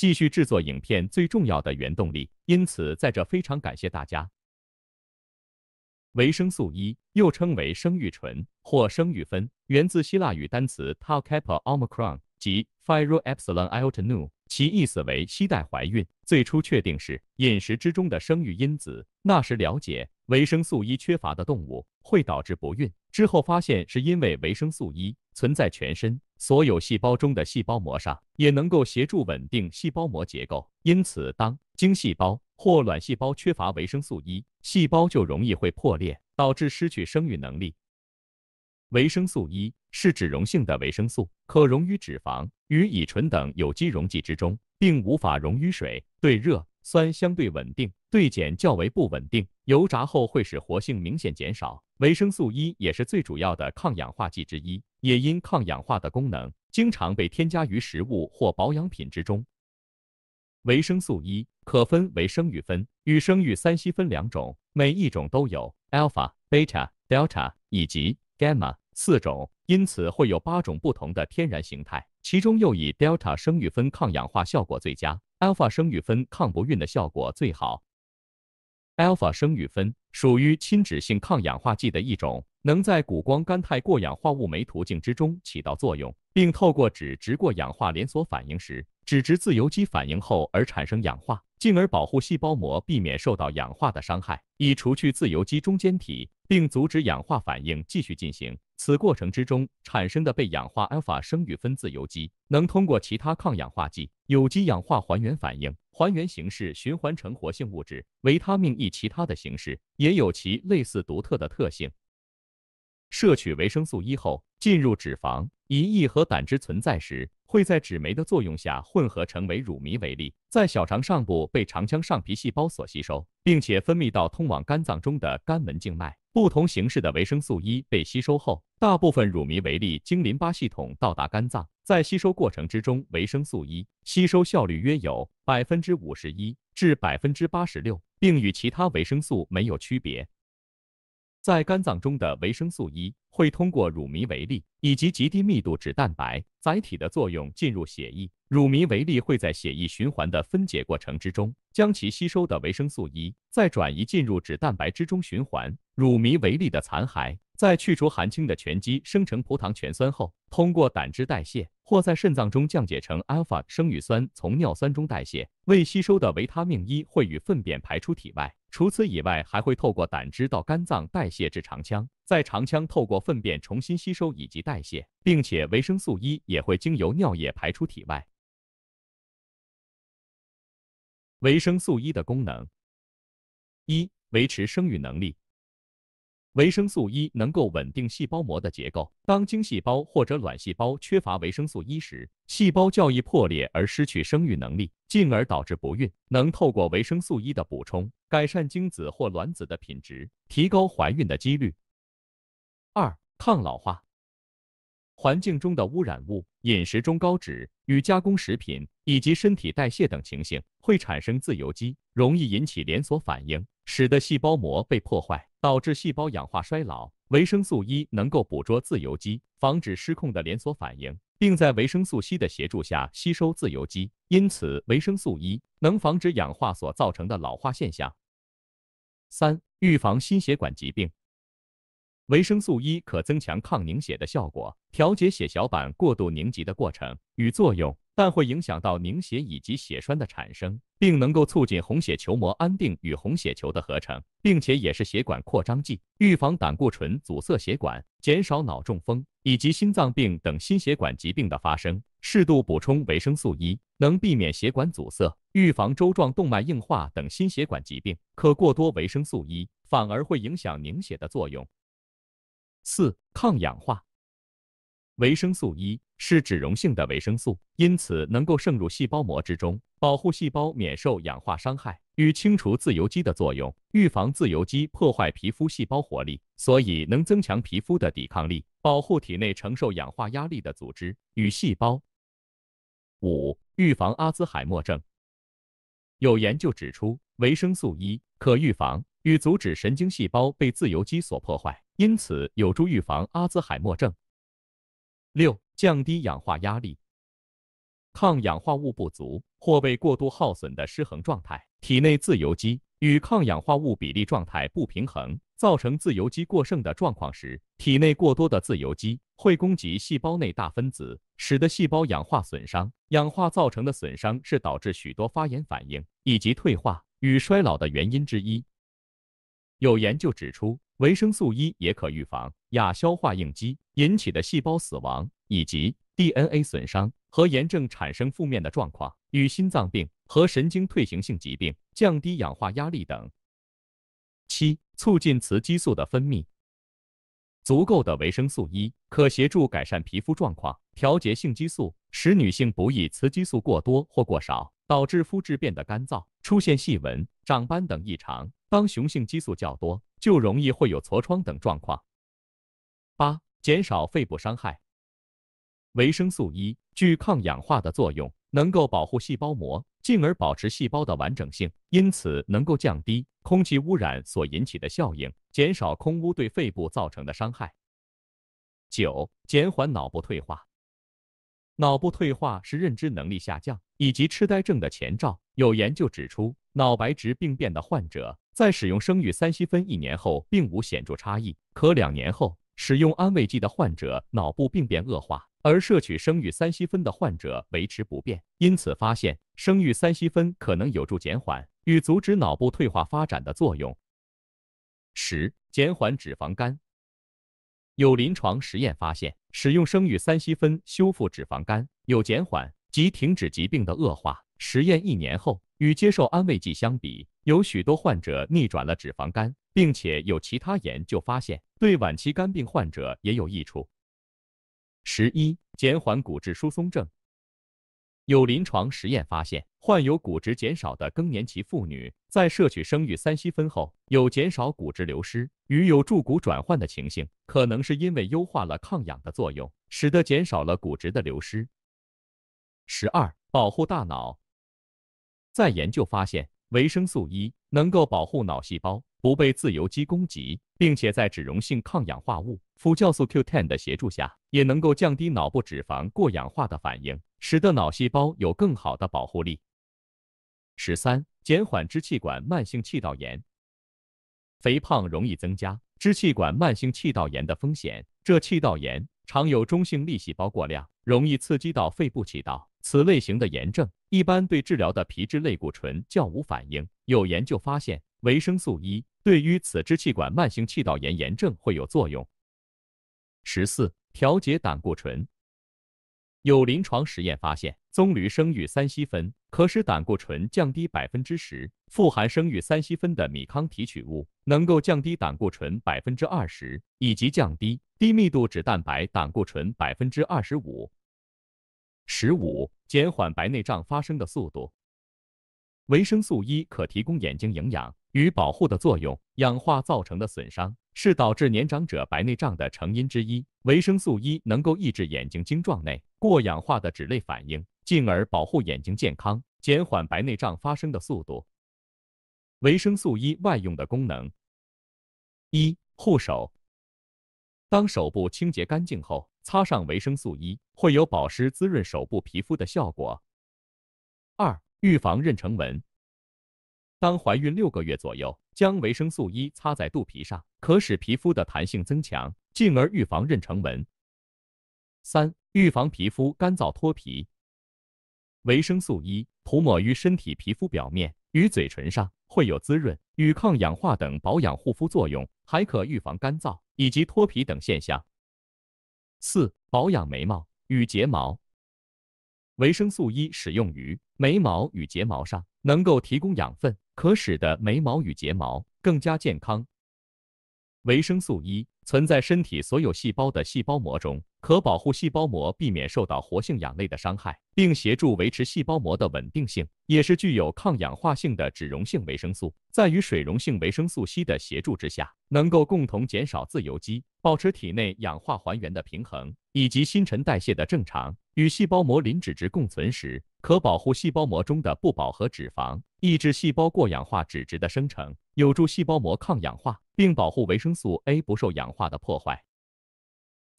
继续制作影片最重要的原动力，因此在这非常感谢大家。维生素 E 又称为生育醇或生育酚，源自希腊语单词 tau k a p a omicron 及 p h y r o epsilon iota nu，其意思为期待怀孕。最初确定是饮食之中的生育因子，那时了解维生素 E 缺乏的动物会导致不孕，之后发现是因为维生素 E 存在全身。所有细胞中的细胞膜上也能够协助稳定细胞膜结构，因此当精细胞或卵细胞缺乏维生素 E，细胞就容易会破裂，导致失去生育能力。维生素 E 是脂溶性的维生素，可溶于脂肪与乙醇等有机溶剂之中，并无法溶于水，对热酸相对稳定。对碱较为不稳定，油炸后会使活性明显减少。维生素 E 也是最主要的抗氧化剂之一，也因抗氧化的功能，经常被添加于食物或保养品之中。维生素 E 可分为生育酚与生育三烯酚两种，每一种都有 alpha、beta、delta 以及 gamma 四种，因此会有八种不同的天然形态，其中又以 delta 生育酚抗氧化效果最佳，alpha 生育酚抗不孕的效果最好。α 生育酚属于亲脂性抗氧化剂的一种，能在谷胱甘肽过氧化物酶途径之中起到作用，并透过脂质过氧化连锁反应时，脂质自由基反应后而产生氧化，进而保护细胞膜避免受到氧化的伤害，以除去自由基中间体，并阻止氧化反应继续进行。此过程之中产生的被氧化 α 生育酚自由基，能通过其他抗氧化剂有机氧化还原反应。还原形式循环成活性物质，维他命 E 其他的形式也有其类似独特的特性。摄取维生素 E 后，进入脂肪、以 E 和胆汁存在时，会在脂酶的作用下混合成为乳糜为例，在小肠上部被肠腔上皮细胞所吸收，并且分泌到通往肝脏中的肝门静脉。不同形式的维生素 E 被吸收后，大部分乳糜为例经淋巴系统到达肝脏。在吸收过程之中，维生素 E 吸收效率约有百分之五十一至百分之八十六，并与其他维生素没有区别。在肝脏中的维生素 E 会通过乳糜维粒以及极低密度脂蛋白载体的作用进入血液，乳糜维粒会在血液循环的分解过程之中，将其吸收的维生素 E 再转移进入脂蛋白之中循环。乳糜为例的残骸在去除含氢的醛基生成葡糖醛酸后，通过胆汁代谢或在肾脏中降解成 alpha 生育酸，从尿酸中代谢。未吸收的维他命 E 会与粪便排出体外。除此以外，还会透过胆汁到肝脏代谢至肠腔，在肠腔透过粪便重新吸收以及代谢，并且维生素 E 也会经由尿液排出体外。维生素 E 的功能：一、维持生育能力。维生素 E 能够稳定细胞膜的结构。当精细胞或者卵细胞缺乏维生素 E 时，细胞较易破裂而失去生育能力，进而导致不孕。能透过维生素 E 的补充，改善精子或卵子的品质，提高怀孕的几率。二、抗老化。环境中的污染物、饮食中高脂与加工食品，以及身体代谢等情形，会产生自由基，容易引起连锁反应。使得细胞膜被破坏，导致细胞氧化衰老。维生素 E 能够捕捉自由基，防止失控的连锁反应，并在维生素 C 的协助下吸收自由基。因此，维生素 E 能防止氧化所造成的老化现象。三、预防心血管疾病。维生素 E 可增强抗凝血的效果，调节血小板过度凝集的过程与作用。但会影响到凝血以及血栓的产生，并能够促进红血球膜安定与红血球的合成，并且也是血管扩张剂，预防胆固醇阻塞血管，减少脑中风以及心脏病等心血管疾病的发生。适度补充维生素 E，能避免血管阻塞，预防周状动脉硬化等心血管疾病。可过多维生素 E，反而会影响凝血的作用。四、抗氧化。维生素 E 是脂溶性的维生素，因此能够渗入细胞膜之中，保护细胞免受氧化伤害与清除自由基的作用，预防自由基破坏皮肤细胞活力，所以能增强皮肤的抵抗力，保护体内承受氧化压力的组织与细胞。五、预防阿兹海默症。有研究指出，维生素 E 可预防与阻止神经细胞被自由基所破坏，因此有助预防阿兹海默症。六、降低氧化压力。抗氧化物不足或被过度耗损的失衡状态，体内自由基与抗氧化物比例状态不平衡，造成自由基过剩的状况时，体内过多的自由基会攻击细胞内大分子，使得细胞氧化损伤。氧化造成的损伤是导致许多发炎反应以及退化与衰老的原因之一。有研究指出，维生素 E 也可预防。亚硝化应激引起的细胞死亡以及 DNA 损伤和炎症产生负面的状况，与心脏病和神经退行性疾病、降低氧化压力等。七、促进雌激素的分泌。足够的维生素 E 可协助改善皮肤状况，调节性激素，使女性不易雌激素过多或过少，导致肤质变得干燥、出现细纹、长斑等异常。当雄性激素较多，就容易会有痤疮等状况。八、减少肺部伤害。维生素 E 具抗氧化的作用，能够保护细胞膜，进而保持细胞的完整性，因此能够降低空气污染所引起的效应，减少空污对肺部造成的伤害。九、减缓脑部退化。脑部退化是认知能力下降以及痴呆症的前兆。有研究指出，脑白质病变的患者在使用生育三烯酚一年后并无显著差异，可两年后。使用安慰剂的患者脑部病变恶化，而摄取生育三烯酚的患者维持不变。因此发现生育三烯酚可能有助减缓与阻止脑部退化发展的作用。十、减缓脂肪肝。有临床实验发现，使用生育三烯酚修复脂肪肝有减缓及停止疾病的恶化。实验一年后，与接受安慰剂相比，有许多患者逆转了脂肪肝，并且有其他研究发现。对晚期肝病患者也有益处。十一、减缓骨质疏松症。有临床实验发现，患有骨质减少的更年期妇女在摄取生育三烯酚后，有减少骨质流失与有助骨转换的情形，可能是因为优化了抗氧的作用，使得减少了骨质的流失。十二、保护大脑。在研究发现，维生素 E 能够保护脑细胞。不被自由基攻击，并且在脂溶性抗氧化物辅酵素 Q10 的协助下，也能够降低脑部脂肪过氧化的反应，使得脑细胞有更好的保护力。十三、减缓支气管慢性气道炎。肥胖容易增加支气管慢性气道炎的风险。这气道炎常有中性粒细胞过量，容易刺激到肺部气道。此类型的炎症一般对治疗的皮质类固醇较无反应。有研究发现，维生素 E。对于此支气管慢性气道炎炎症会有作用。十四、调节胆固醇。有临床实验发现，棕榈生育三烯酚可使胆固醇降低百分之十。富含生育三烯酚的米糠提取物能够降低胆固醇百分之二十，以及降低低密度脂蛋白胆固醇百分之二十五。十五、减缓白内障发生的速度。维生素 E 可提供眼睛营养。与保护的作用，氧化造成的损伤是导致年长者白内障的成因之一。维生素 E 能够抑制眼睛晶状内过氧化的脂类反应，进而保护眼睛健康，减缓白内障发生的速度。维生素 E 外用的功能：一、护手。当手部清洁干净后，擦上维生素 E 会有保湿滋润手部皮肤的效果。二、预防妊娠纹。当怀孕六个月左右，将维生素 E 擦在肚皮上，可使皮肤的弹性增强，进而预防妊娠纹。三、预防皮肤干燥脱皮。维生素 E 涂抹于身体皮肤表面与嘴唇上，会有滋润与抗氧化等保养护肤作用，还可预防干燥以及脱皮等现象。四、保养眉毛与睫毛。维生素 E 使用于眉毛与睫毛上，能够提供养分。可使得眉毛与睫毛更加健康。维生素 E 存在身体所有细胞的细胞膜中，可保护细胞膜避免受到活性氧类的伤害，并协助维持细胞膜的稳定性，也是具有抗氧化性的脂溶性维生素。在与水溶性维生素 C 的协助之下，能够共同减少自由基，保持体内氧化还原的平衡。以及新陈代谢的正常与细胞膜磷脂质共存时，可保护细胞膜中的不饱和脂肪，抑制细胞过氧化脂质的生成，有助细胞膜抗氧化，并保护维生素 A 不受氧化的破坏。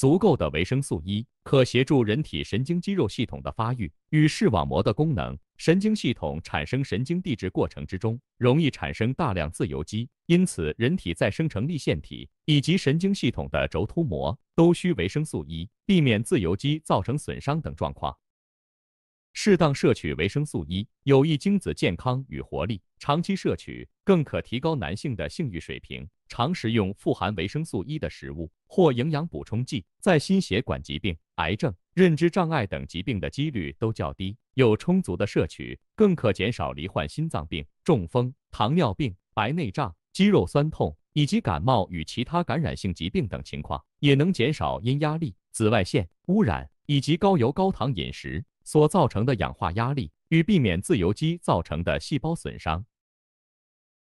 足够的维生素 E 可协助人体神经肌肉系统的发育与视网膜的功能。神经系统产生神经递质过程之中，容易产生大量自由基，因此人体再生成粒线体以及神经系统的轴突膜都需维生素 E，避免自由基造成损伤等状况。适当摄取维生素 E 有益精子健康与活力，长期摄取更可提高男性的性欲水平。常食用富含维生素 E 的食物。或营养补充剂，在心血管疾病、癌症、认知障碍等疾病的几率都较低。有充足的摄取，更可减少罹患心脏病、中风、糖尿病、白内障、肌肉酸痛以及感冒与其他感染性疾病等情况，也能减少因压力、紫外线污染以及高油高糖饮食所造成的氧化压力与避免自由基造成的细胞损伤。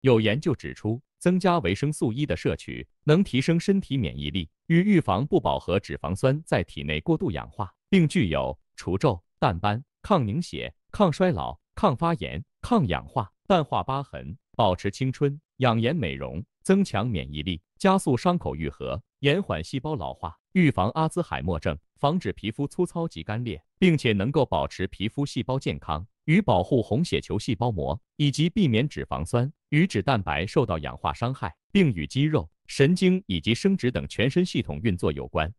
有研究指出。增加维生素 E 的摄取，能提升身体免疫力，与预防不饱和脂肪酸在体内过度氧化，并具有除皱、淡斑、抗凝血、抗衰老、抗发炎、抗氧化、淡化疤痕、保持青春、养颜美容、增强免疫力、加速伤口愈合、延缓细胞老化。预防阿兹海默症，防止皮肤粗糙及干裂，并且能够保持皮肤细胞健康与保护红血球细胞膜，以及避免脂肪酸与脂蛋白受到氧化伤害，并与肌肉、神经以及生殖等全身系统运作有关。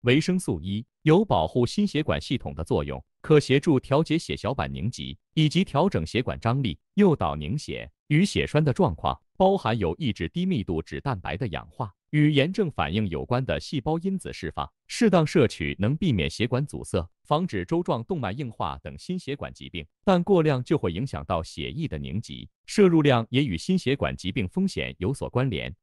维生素 E 有保护心血管系统的作用，可协助调节血小板凝集以及调整血管张力，诱导凝血与血栓的状况。包含有抑制低密度脂蛋白的氧化与炎症反应有关的细胞因子释放。适当摄取能避免血管阻塞，防止周状动脉硬化等心血管疾病，但过量就会影响到血液的凝集。摄入量也与心血管疾病风险有所关联。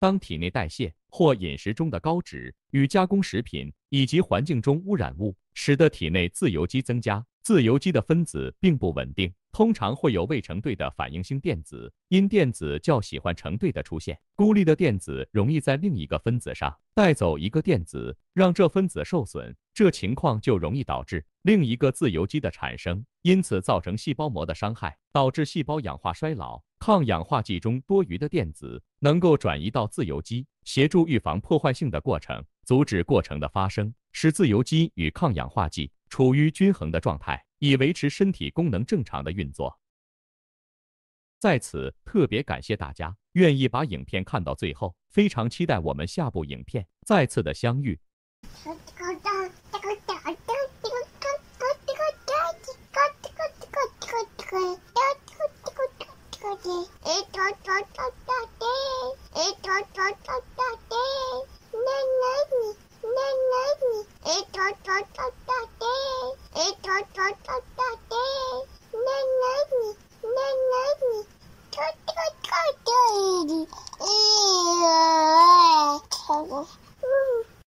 当体内代谢或饮食中的高脂与加工食品以及环境中污染物，使得体内自由基增加。自由基的分子并不稳定，通常会有未成对的反应性电子。因电子较喜欢成对的出现，孤立的电子容易在另一个分子上带走一个电子，让这分子受损。这情况就容易导致另一个自由基的产生，因此造成细胞膜的伤害，导致细胞氧化衰老。抗氧化剂中多余的电子能够转移到自由基，协助预防破坏性的过程，阻止过程的发生，使自由基与抗氧化剂。处于均衡的状态，以维持身体功能正常的运作。在此特别感谢大家愿意把影片看到最后，非常期待我们下部影片再次的相遇。